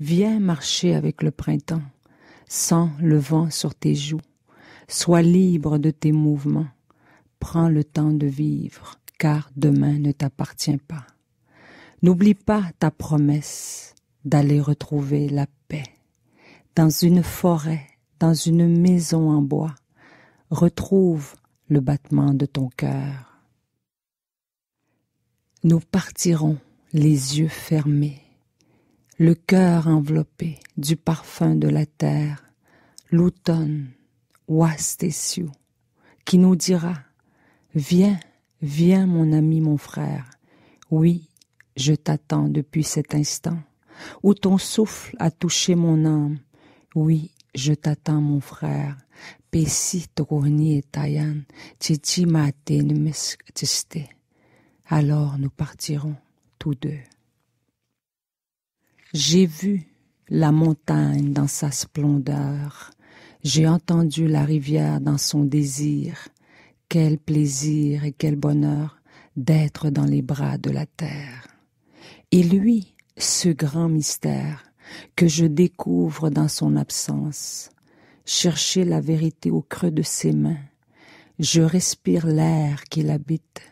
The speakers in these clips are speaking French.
Viens marcher avec le printemps, sens le vent sur tes joues, sois libre de tes mouvements, prends le temps de vivre, car demain ne t'appartient pas. N'oublie pas ta promesse d'aller retrouver la paix dans une forêt, dans une maison en bois. Retrouve le battement de ton cœur. Nous partirons les yeux fermés le cœur enveloppé du parfum de la terre, l'automne, was qui nous dira Viens, viens, mon ami, mon frère. Oui, je t'attends depuis cet instant où ton souffle a touché mon âme. Oui, je t'attends, mon frère. Pessi et tayan, Alors nous partirons tous deux. J'ai vu la montagne dans sa splendeur, j'ai entendu la rivière dans son désir. Quel plaisir et quel bonheur d'être dans les bras de la terre. Et lui, ce grand mystère que je découvre dans son absence, chercher la vérité au creux de ses mains, je respire l'air qu'il habite,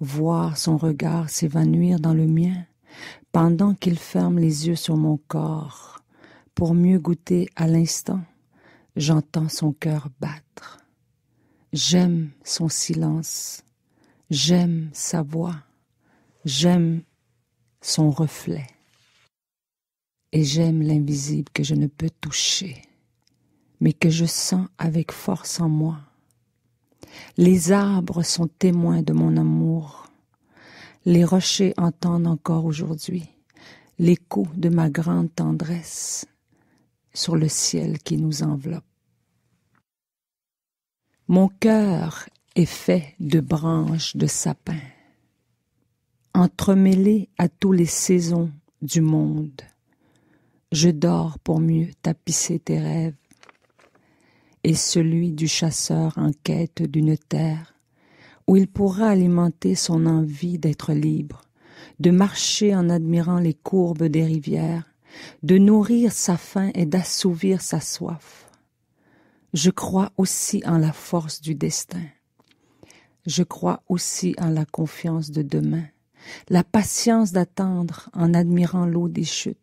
voir son regard s'évanouir dans le mien, pendant qu'il ferme les yeux sur mon corps, pour mieux goûter à l'instant, j'entends son cœur battre. J'aime son silence, j'aime sa voix, j'aime son reflet, et j'aime l'invisible que je ne peux toucher, mais que je sens avec force en moi. Les arbres sont témoins de mon amour. Les rochers entendent encore aujourd'hui l'écho de ma grande tendresse sur le ciel qui nous enveloppe. Mon cœur est fait de branches de sapin, entremêlées à tous les saisons du monde. Je dors pour mieux tapisser tes rêves et celui du chasseur en quête d'une terre où il pourra alimenter son envie d'être libre, de marcher en admirant les courbes des rivières, de nourrir sa faim et d'assouvir sa soif. Je crois aussi en la force du destin. Je crois aussi en la confiance de demain, la patience d'attendre en admirant l'eau des chutes,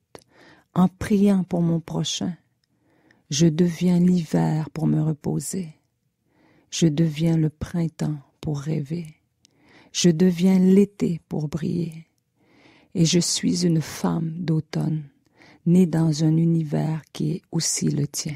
en priant pour mon prochain. Je deviens l'hiver pour me reposer. Je deviens le printemps pour rêver. Je deviens l'été pour briller. Et je suis une femme d'automne, née dans un univers qui est aussi le tien.